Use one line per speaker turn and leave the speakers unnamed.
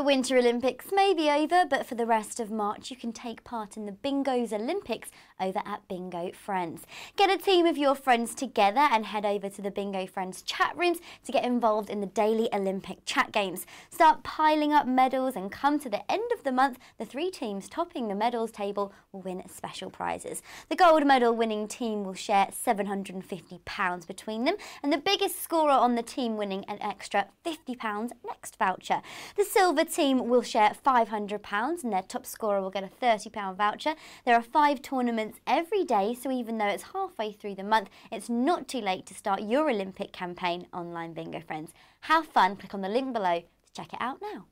The Winter Olympics may be over, but for the rest of March, you can take part in the Bingo's Olympics over at Bingo Friends. Get a team of your friends together and head over to the Bingo Friends chat rooms to get involved in the daily Olympic chat games. Start piling up medals and come to the end of the month, the three teams topping the medals table will win special prizes. The gold medal winning team will share £750 between them, and the biggest scorer on the team winning an extra £50 next voucher. The silver team will share £500 and their top scorer will get a £30 voucher. There are five tournaments every day, so even though it's halfway through the month, it's not too late to start your Olympic campaign online, Bingo Friends. Have fun. Click on the link below to check it out now.